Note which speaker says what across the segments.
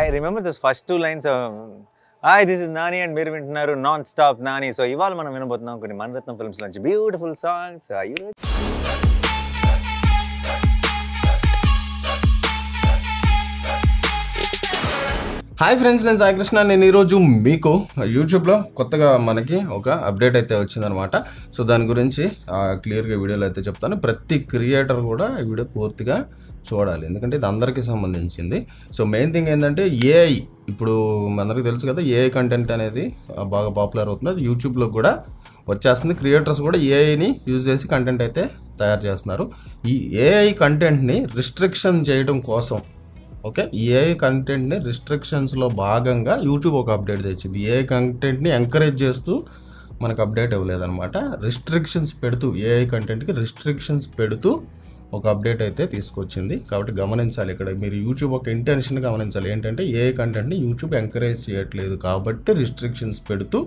Speaker 1: I remember this first two lines hi this is Nani and మీరు వింటున్నారు non stop Nani so ఇవాళ మనం వినబోతున్నాం కొన్ని మనరత్నం ఫిల్మ్స్ నుంచి బ్యూటిఫుల్ సాంగ్స్ హాయ్ ఫ్రెండ్స్ నేను సాయికృష్ణ నేను ఈరోజు మీకు యూట్యూబ్లో కొత్తగా మనకి ఒక అప్డేట్ అయితే వచ్చిందనమాట సో దాని గురించి క్లియర్గా వీడియోలో అయితే చెప్తాను ప్రతి క్రియేటర్ కూడా ఈ వీడియో పూర్తిగా చూడాలి ఎందుకంటే ఇది అందరికీ సంబంధించింది సో మెయిన్ థింగ్ ఏంటంటే ఏఐ ఇప్పుడు అందరికీ తెలుసు కదా ఏఐ కంటెంట్ అనేది బాగా పాపులర్ అవుతుంది అది యూట్యూబ్లో కూడా వచ్చేస్తుంది క్రియేటర్స్ కూడా ఏఐని యూజ్ చేసి కంటెంట్ అయితే తయారు చేస్తున్నారు ఈ ఏఐ కంటెంట్ని రిస్ట్రిక్షన్ చేయడం కోసం ఓకే ఏఐ కంటెంట్ని రిస్ట్రిక్షన్స్లో భాగంగా యూట్యూబ్ ఒక అప్డేట్ తెచ్చింది ఏఐ కంటెంట్ని ఎంకరేజ్ చేస్తూ మనకు అప్డేట్ ఇవ్వలేదన్నమాట రిస్ట్రిక్షన్స్ పెడుతూ ఏఐ కంటెంట్కి రిస్ట్రిక్షన్స్ పెడుతూ ఒక అప్డేట్ అయితే తీసుకొచ్చింది కాబట్టి గమనించాలి ఇక్కడ మీరు యూట్యూబ్ ఒక ఇంటెన్షన్ గమనించాలి ఏంటంటే ఏ కంటెంట్ని యూట్యూబ్ ఎంకరేజ్ చేయట్లేదు కాబట్టి రిస్ట్రిక్షన్స్ పెడుతూ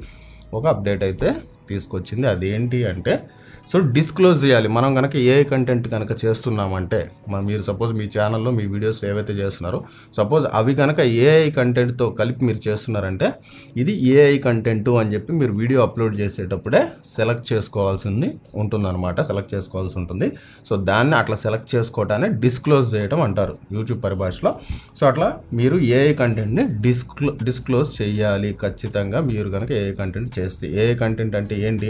Speaker 1: ఒక అప్డేట్ అయితే తీసుకొచ్చింది అదేంటి అంటే సో డిస్క్లోజ్ చేయాలి మనం కనుక ఏ కంటెంట్ కనుక చేస్తున్నామంటే మనం మీరు సపోజ్ మీ ఛానల్లో మీ వీడియోస్ ఏవైతే చేస్తున్నారో సపోజ్ అవి కనుక ఏఐ కంటెంట్తో కలిపి మీరు చేస్తున్నారంటే ఇది ఏఐ కంటెంట్ అని చెప్పి మీరు వీడియో అప్లోడ్ చేసేటప్పుడే సెలెక్ట్ చేసుకోవాల్సింది ఉంటుందన్నమాట సెలెక్ట్ చేసుకోవాల్సి ఉంటుంది సో దాన్ని అట్లా సెలెక్ట్ చేసుకోవటాన్ని డిస్క్లోజ్ చేయడం అంటారు యూట్యూబ్ పరిభాషలో సో అట్లా మీరు ఏఐ కంటెంట్ని డిస్క్లో డిస్క్లోజ్ చేయాలి ఖచ్చితంగా మీరు కనుక ఏఐ కంటెంట్ చేస్తే ఏ కంటెంట్ అంటే అంటే ఏంటి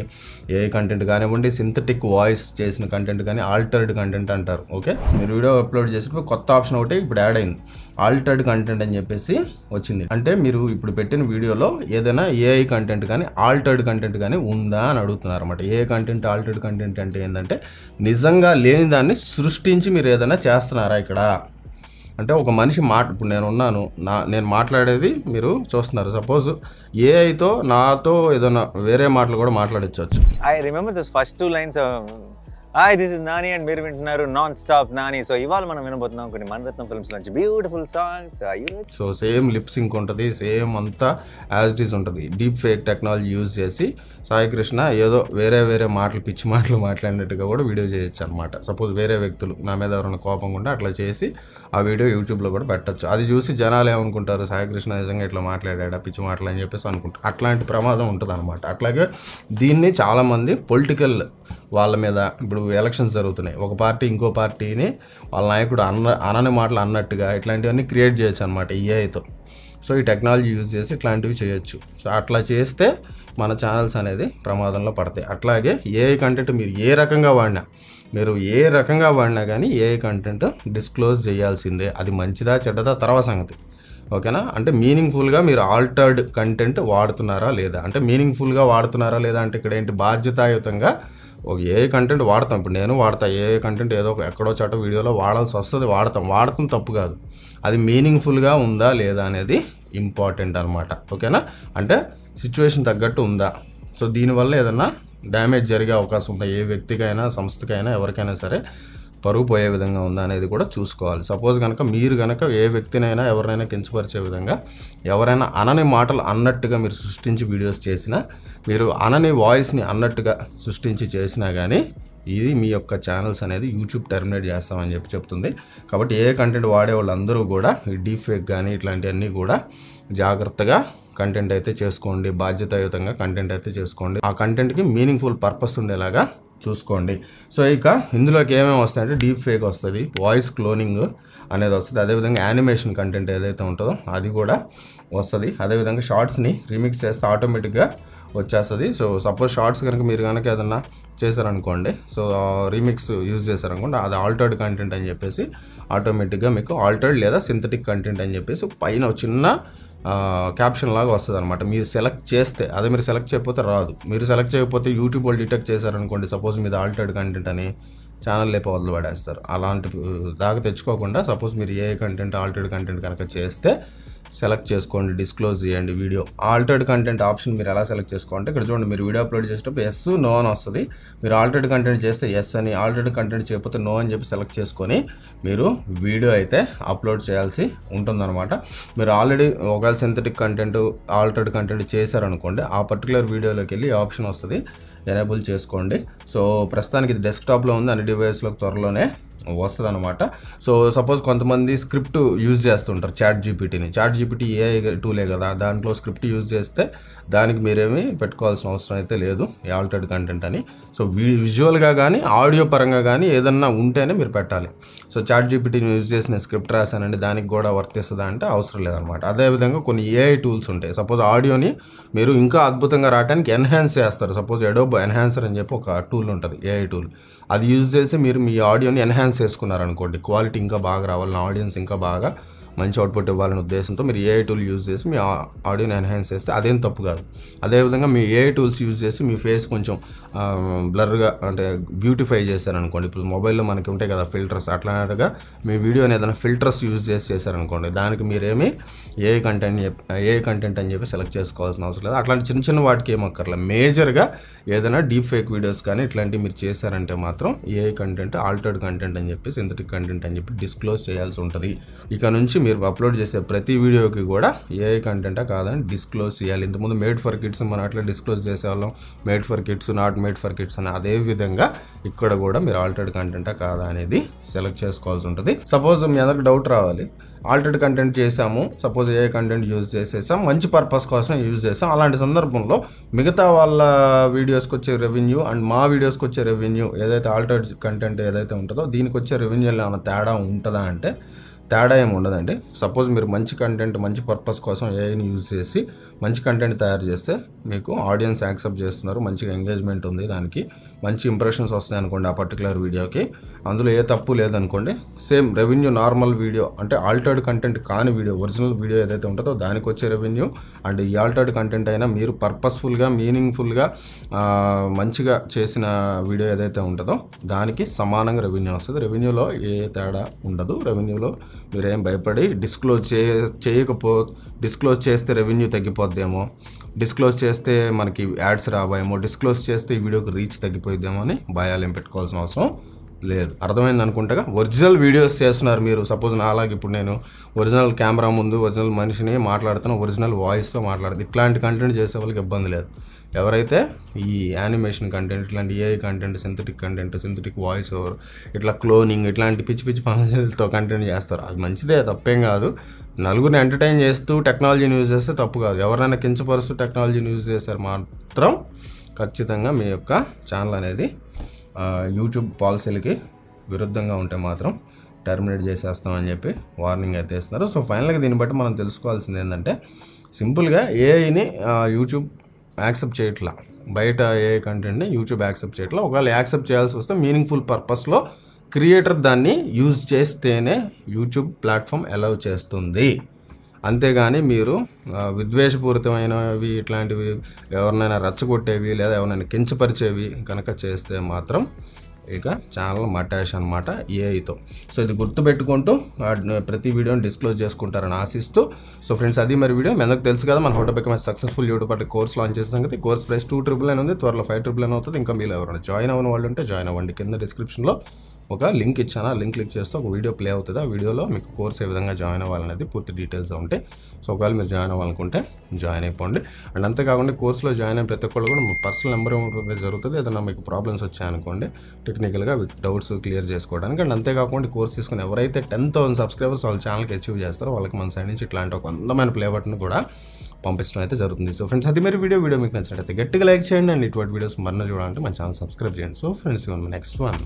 Speaker 1: ఏ కంటెంట్ కానివ్వండి సింథటిక్ వాయిస్ చేసిన కంటెంట్ కానీ ఆల్టర్డ్ కంటెంట్ అంటారు ఓకే మీరు వీడియో అప్లోడ్ చేసినప్పుడు కొత్త ఆప్షన్ ఒకటి ఇప్పుడు యాడ్ అయింది ఆల్టర్డ్ కంటెంట్ అని చెప్పేసి వచ్చింది అంటే మీరు ఇప్పుడు పెట్టిన వీడియోలో ఏదైనా ఏఐ కంటెంట్ కానీ ఆల్టర్డ్ కంటెంట్ కానీ ఉందా అని అడుగుతున్నారు అనమాట ఏ కంటెంట్ ఆల్టర్డ్ కంటెంట్ అంటే ఏంటంటే నిజంగా లేని దాన్ని సృష్టించి మీరు ఏదైనా చేస్తున్నారా ఇక్కడ అంటే ఒక మనిషి మాట ఇప్పుడు నేను ఉన్నాను నా నేను మాట్లాడేది మీరు చూస్తున్నారు సపోజ్ ఏఐతో నాతో ఏదైనా వేరే మాటలు కూడా మాట్లాడించవచ్చు I remember this first two lines hi this is Nani and మీరు వింటున్నారు నాన్ స్టాప్ నాని సో ఇవాళ మనం వినబోతున్నాం కొన్ని మనరత్నం ఫిల్మ్స్ నుంచి beautiful songs so same lip sync ఉంటుంది సేమ్ అంతా యాజ్ ఇట్ ఈస్ ఉంటుంది డీప్ ఫేక్ టెక్నాలజీ యూజ్ చేసి సాయి కృష్ణ ఏదో వేరే వేరే మాటలు పిచ్చి మాటలు మాట్లాడినట్టుగా కూడా వీడియో చేయొచ్చు అనమాట సపోజ్ వేరే వ్యక్తులు నా మీద ఎవరైనా కోపం ఉంటే అట్లా చేసి ఆ వీడియో యూట్యూబ్లో కూడా పెట్టచ్చు అది చూసి జనాలు ఏమనుకుంటారు సాయి కృష్ణ నిజంగా ఇట్లా మాట్లాడాడా పిచ్చి మాటలు అని చెప్పేసి అనుకుంటారు అట్లాంటి ప్రమాదం ఉంటుంది అనమాట అట్లాగే దీన్ని చాలామంది పొలిటికల్ వాళ్ళ మీద ఇప్పుడు ఎలక్షన్స్ జరుగుతున్నాయి ఒక పార్టీ ఇంకో పార్టీని వాళ్ళ నాయకుడు అన్న అనని మాటలు అన్నట్టుగా ఇట్లాంటివన్నీ క్రియేట్ చేయొచ్చు అనమాట ఏఐతో సో ఈ టెక్నాలజీ యూజ్ చేసి ఇట్లాంటివి చేయొచ్చు సో అట్లా చేస్తే మన ఛానల్స్ అనేది ప్రమాదంలో పడతాయి అట్లాగే ఏఐ కంటెంట్ మీరు ఏ రకంగా వాడినా మీరు ఏ రకంగా వాడినా కానీ ఏఐ కంటెంట్ డిస్క్లోజ్ చేయాల్సిందే అది మంచిదా చెడ్డదా తర్వాత సంగతి ఓకేనా అంటే మీనింగ్ఫుల్గా మీరు ఆల్టర్డ్ కంటెంట్ వాడుతున్నారా లేదా అంటే మీనింగ్ఫుల్గా వాడుతున్నారా లేదా అంటే ఇక్కడ ఏంటి బాధ్యతాయుతంగా ఒక ఏ కంటెంట్ వాడతాం ఇప్పుడు నేను వాడతా ఏ కంటెంట్ ఏదో ఎక్కడో చోట వీడియోలో వాడాల్సి వస్తుంది వాడతాం వాడతాం తప్పు కాదు అది మీనింగ్ఫుల్గా ఉందా లేదా అనేది ఇంపార్టెంట్ అనమాట ఓకేనా అంటే సిచ్యువేషన్ తగ్గట్టు ఉందా సో దీనివల్ల ఏదన్నా డ్యామేజ్ జరిగే అవకాశం ఉందా ఏ వ్యక్తికైనా సంస్థకైనా ఎవరికైనా సరే పరువు పోయే విధంగా ఉందా అనేది కూడా చూసుకోవాలి సపోజ్ కనుక మీరు కనుక ఏ వ్యక్తినైనా ఎవరినైనా కించపరిచే విధంగా ఎవరైనా అనని మాటలు అన్నట్టుగా మీరు సృష్టించి వీడియోస్ చేసినా మీరు అనని వాయిస్ని అన్నట్టుగా సృష్టించి చేసినా కానీ ఇది మీ యొక్క ఛానల్స్ అనేది యూట్యూబ్ టర్మినేట్ చేస్తామని చెప్పి చెప్తుంది కాబట్టి ఏ కంటెంట్ వాడే వాళ్ళందరూ కూడా డీప్ ఫేక్ కానీ ఇట్లాంటివన్నీ కూడా జాగ్రత్తగా కంటెంట్ అయితే చేసుకోండి బాధ్యతాయుతంగా కంటెంట్ అయితే చేసుకోండి ఆ కంటెంట్కి మీనింగ్ఫుల్ పర్పస్ ఉండేలాగా చూసుకోండి సో ఇక ఇందులోకి ఏమేమి వస్తాయంటే డీప్ ఫేక్ వస్తుంది వాయిస్ క్లోనింగ్ అనేది వస్తుంది అదేవిధంగా యానిమేషన్ కంటెంట్ ఏదైతే ఉంటుందో అది కూడా వస్తుంది అదేవిధంగా షార్ట్స్ని రీమిక్స్ చేస్తే ఆటోమేటిక్గా వచ్చేస్తుంది సో సపోజ్ షార్ట్స్ కనుక మీరు కనుక ఏదన్నా చేశారనుకోండి సో రీమిక్స్ యూజ్ చేశారనుకోండి అది ఆల్టర్డ్ కంటెంట్ అని చెప్పేసి ఆటోమేటిక్గా మీకు ఆల్టర్డ్ లేదా సింథటిక్ కంటెంట్ అని చెప్పేసి పైన చిన్న క్యాప్షన్ లాగా వస్తుంది అనమాట మీరు సెలెక్ట్ చేస్తే అదే మీరు సెలెక్ట్ చేయకపోతే రాదు మీరు సెలెక్ట్ చేయకపోతే యూట్యూబ్ వాళ్ళు డిటెక్ట్ చేశారనుకోండి సపోజ్ మీద ఆల్టర్డ్ కంటెంట్ అని ఛానల్ లేప వదిలి పడేస్తారు అలాంటి దాకా తెచ్చుకోకుండా సపోజ్ మీరు ఏ కంటెంట్ ఆల్టర్డ్ కంటెంట్ కనుక చేస్తే సెలెక్ట్ చేసుకోండి డిస్క్లోజ్ చేయండి వీడియో ఆల్టర్డ్ కంటెంట్ ఆప్షన్ మీరు ఎలా సెలెక్ట్ చేసుకోవాలంటే ఇక్కడ చూడండి మీరు వీడియో అప్లోడ్ చేసేటప్పుడు ఎస్ నో అని వస్తుంది మీరు ఆల్టర్డ్ కంటెంట్ చేస్తే ఎస్ అని ఆల్టర్డ్ కంటెంట్ చేయకపోతే నో అని చెప్పి సెలెక్ట్ చేసుకొని మీరు వీడియో అయితే అప్లోడ్ చేయాల్సి ఉంటుందన్నమాట మీరు ఆల్రెడీ ఒకవేళ సింథటిక్ కంటెంట్ ఆల్టర్డ్ కంటెంట్ చేశారనుకోండి ఆ పర్టికులర్ వీడియోలోకి వెళ్ళి ఆప్షన్ వస్తుంది ఎనేబుల్ చేసుకోండి సో ప్రస్తుతానికి ఇది డెస్క్టాప్లో ఉంది అన్ని డివైస్లో త్వరలోనే వస్తుంది అనమాట సో సపోజ్ కొంతమంది స్క్రిప్ట్ యూజ్ చేస్తుంటారు చాట్ జీపీటీని చాట్ జీపీటీ ఏఐ టూలే కదా దాంట్లో స్క్రిప్ట్ యూజ్ చేస్తే దానికి మీరేమి పెట్టుకోవాల్సిన అవసరం అయితే లేదు ఆల్టెడ్ కంటెంట్ అని సో విజువల్గా కానీ ఆడియో పరంగా కానీ ఏదన్నా ఉంటేనే మీరు పెట్టాలి సో చాట్ జీపీటీని యూజ్ చేసిన స్క్రిప్ట్ రాశానండి దానికి కూడా వర్తిస్తుందా అంటే అవసరం లేదనమాట అదేవిధంగా కొన్ని ఏఐ టూల్స్ ఉంటాయి సపోజ్ ఆడియోని మీరు ఇంకా అద్భుతంగా రావడానికి ఎన్హాన్స్ చేస్తారు సపోజ్ ఎడోబ్ ఎన్హాన్సర్ అని చెప్పి ఒక టూల్ ఉంటుంది ఏఐ టూల్ అది యూజ్ చేసి మీరు మీ ఆడియోని ఎన్హాన్స్ ఆడియన్స్ వేసుకున్నారనుకోండి క్వాలిటీ ఇంకా బాగా రావాలి నా ఆడియన్స్ ఇంకా బాగా మంచి అవుట్పుట్ ఇవ్వాలనే ఉద్దేశంతో మీరు ఏఐ టూల్ యూజ్ చేసి మీ ఆడియోని ఎన్హాన్స్ చేస్తే అదేం తప్పు కాదు అదేవిధంగా మీ ఏఐ టూల్స్ యూజ్ చేసి మీ ఫేస్ కొంచెం బ్లర్గా అంటే బ్యూటిఫై చేశారనుకోండి ఇప్పుడు మొబైల్లో మనకి ఉంటాయి కదా ఫిల్టర్స్ అట్లాగా మీ వీడియోని ఏదైనా ఫిల్టర్స్ యూజ్ చేసి చేశారనుకోండి దానికి మీరేమి ఏ కంటెంట్ ఏ కంటెంట్ అని చెప్పి సెలెక్ట్ చేసుకోవాల్సిన అవసరం లేదు అట్లాంటి చిన్న చిన్న వాటికి ఏమక్కర్లే మేజర్గా ఏదైనా డీప్ ఫేక్ వీడియోస్ కానీ ఇట్లాంటివి మీరు చేశారంటే మాత్రం ఏ కంటెంట్ ఆల్టర్డ్ కంటెంట్ అని చెప్పి సింథటిక్ కంటెంట్ అని చెప్పి డిస్క్లోజ్ చేయాల్సి ఉంటుంది ఇక నుంచి మీరు అప్లోడ్ చేసే ప్రతి వీడియోకి కూడా ఏ కంటెంటా కాదని డిస్క్లోజ్ చేయాలి ఇంతకుముందు మేడ్ ఫర్ కిడ్స్ మనం అట్లా డిస్క్లోజ్ చేసేవాళ్ళం made for kids not made for kids అని అదే విధంగా ఇక్కడ కూడా మీరు ఆల్టర్డ్ కంటెంటా కాదా అనేది సెలెక్ట్ చేసుకోవాల్సి ఉంటుంది సపోజ్ మీ అందరికి డౌట్ రావాలి ఆల్టర్డ్ కంటెంట్ చేసాము సపోజ్ ఏ కంటెంట్ యూజ్ చేసేసాం మంచి పర్పస్ కోసం యూజ్ చేసాం అలాంటి సందర్భంలో మిగతా వాళ్ళ వీడియోస్కి వచ్చే రెవెన్యూ అండ్ మా వీడియోస్కి వచ్చే రెవెన్యూ ఏదైతే ఆల్టర్డ్ కంటెంట్ ఏదైతే ఉంటుందో దీనికి వచ్చే రెవెన్యూలో ఏమైనా తేడా ఉంటుందా అంటే తేడా ఏమి ఉండదండి సపోజ్ మీరు మంచి కంటెంట్ మంచి పర్పస్ కోసం ఏఐని యూజ్ చేసి మంచి కంటెంట్ తయారు చేస్తే మీకు ఆడియన్స్ యాక్సెప్ట్ చేస్తున్నారు మంచిగా ఎంగేజ్మెంట్ ఉంది దానికి మంచి ఇంప్రెషన్స్ వస్తాయి అనుకోండి ఆ పర్టికులర్ వీడియోకి అందులో ఏ తప్పు లేదనుకోండి సేమ్ రెవెన్యూ నార్మల్ వీడియో అంటే ఆల్టర్డ్ కంటెంట్ కాని వీడియో ఒరిజినల్ వీడియో ఏదైతే ఉంటుందో దానికి వచ్చే రెవెన్యూ అండ్ ఈ ఆల్టర్డ్ కంటెంట్ అయినా మీరు పర్పస్ఫుల్గా మీనింగ్ఫుల్గా మంచిగా చేసిన వీడియో ఏదైతే ఉంటుందో దానికి సమానంగా రెవెన్యూ వస్తుంది రెవెన్యూలో ఏ తేడా ఉండదు రెవెన్యూలో మీరేం భయపడి డిస్క్లోజ్ చే చేయకపో డిస్క్లోజ్ చేస్తే రెవెన్యూ తగ్గిపోద్దేమో డిస్క్లోజ్ చేస్తే మనకి యాడ్స్ రావేమో డిస్క్లోజ్ చేస్తే ఈ వీడియోకి రీచ్ తగ్గిపోయి అని భయాలు ఏం పెట్టుకోవాల్సిన అవసరం లేదు అర్థమైంది అనుకుంటగా ఒరిజినల్ వీడియోస్ చేస్తున్నారు మీరు సపోజ్ నా అలాగే ఇప్పుడు నేను ఒరిజినల్ కెమెరా ముందు ఒరిజినల్ మనిషిని మాట్లాడుతున్నా ఒరిజినల్ వాయిస్తో మాట్లాడుతుంది ఇట్లాంటి కంటెంట్ చేసే వాళ్ళకి ఇబ్బంది లేదు ఎవరైతే ఈ యానిమేషన్ కంటెంట్ ఇట్లాంటి AI content synthetic content synthetic voice over ఇట్లా క్లోనింగ్ ఇట్లాంటి పిచ్చి పిచ్చి పనులతో కంటెంట్ చేస్తారు అది మంచిదే తప్పేం కాదు నలుగురిని ఎంటర్టైన్ చేస్తూ టెక్నాలజీని యూజ్ చేస్తే తప్పు కాదు ఎవరైనా కించపరుస్తూ టెక్నాలజీని యూజ్ చేస్తారు మాత్రం ఖచ్చితంగా మీ యొక్క ఛానల్ అనేది యూట్యూబ్ పాలసీలకి విరుద్ధంగా ఉంటే మాత్రం టర్మినేట్ చేసేస్తామని చెప్పి వార్నింగ్ అయితే ఇస్తున్నారు సో ఫైనల్గా దీన్ని బట్టి మనం తెలుసుకోవాల్సింది ఏంటంటే సింపుల్గా ఏఐని యూట్యూబ్ యాక్సెప్ట్ చేయట్లా బయట ఏఐ కంటెంట్ని యూట్యూబ్ యాక్సెప్ట్ చేయట్లా ఒకవేళ యాక్సెప్ట్ చేయాల్సి వస్తే మీనింగ్ఫుల్ పర్పస్లో క్రియేటర్ దాన్ని యూజ్ చేస్తేనే యూట్యూబ్ ప్లాట్ఫామ్ అలౌ చేస్తుంది అంతేగాని మీరు విద్వేషపూరితమైనవి ఇట్లాంటివి ఎవరినైనా రచ్చగొట్టేవి లేదా ఎవరినైనా కించపరిచేవి కనుక చేస్తే మాత్రం ఇక ఛానల్ మటాష్ అనమాట ఏఐతో సో ఇది గుర్తుపెట్టుకుంటూ ప్రతి వీడియోని డిస్క్లోజ్ చేసుకుంటారని ఆశిస్తూ సో ఫ్రెండ్స్ అది మరి వీడియో అందరికి తెలుసు కదా మన hotel become successful YouTube course launch చేసిన సంగతి course price two triple nine ఉంది త్వరలో ఫైవ్ ట్రిపుల్ నైన్ అవుతుంది ఇంకా మీరు ఎవరైనా జాయిన్ అవ్వని వాళ్ళు ఉంటే జాయిన్ అవ్వండి కింద డిస్క్రిప్షన్లో ఒక లింక్ ఇచ్చాను ఆ లింక్ క్లిక్ చేస్తే ఒక వీడియో ప్లే అవుతుంది ఆ వీడియోలో మీకు కోర్స్ ఏ విధంగా జాయిన్ అవ్వాలనేది పూర్తి డీటెయిల్స్ ఉంటాయి సో ఒకవేళ మీరు జాయిన్ అవ్వాలనుకుంటే జాయిన్ అయిపోండి అండ్ అంతేకాకుండా కోర్సులో జాయిన్ అయిన ప్రతి ఒక్కళ్ళు కూడా పర్సనల్ నెంబర్ ఉంటుంది జరుగుతుంది ఏదైనా మీకు ప్రాబ్లమ్స్ వచ్చాయనుకోండి టెక్నికల్గా డౌట్స్ క్లియర్ చేసుకోవడానికి అండ్ అంతేకాకుండా కోర్స్ తీసుకుని ఎవరైతే టెన్ థౌసండ్ సబ్స్క్రైబర్స్ వాళ్ళ ఛానల్కి అచీవ్ చేస్తారో వాళ్ళకి మన సైడ్ నుంచి ఇట్లాంటి ఒక అందమైన ప్లే బటన్ కూడా పంపించడం అయితే జరుగుతుంది సో ఫ్రెండ్స్ అది మీరు వీడియో వీడియో మీకు నచ్చినట్లయితే గట్టిగా లైక్ చేయండి అండ్ ఇటువంటి వీడియోస్ మరణ చూడాలంటే మన ఛానల్ సబ్స్క్రైబ్ చేయండి సో ఫ్రెండ్స్ నెక్స్ట్ వన్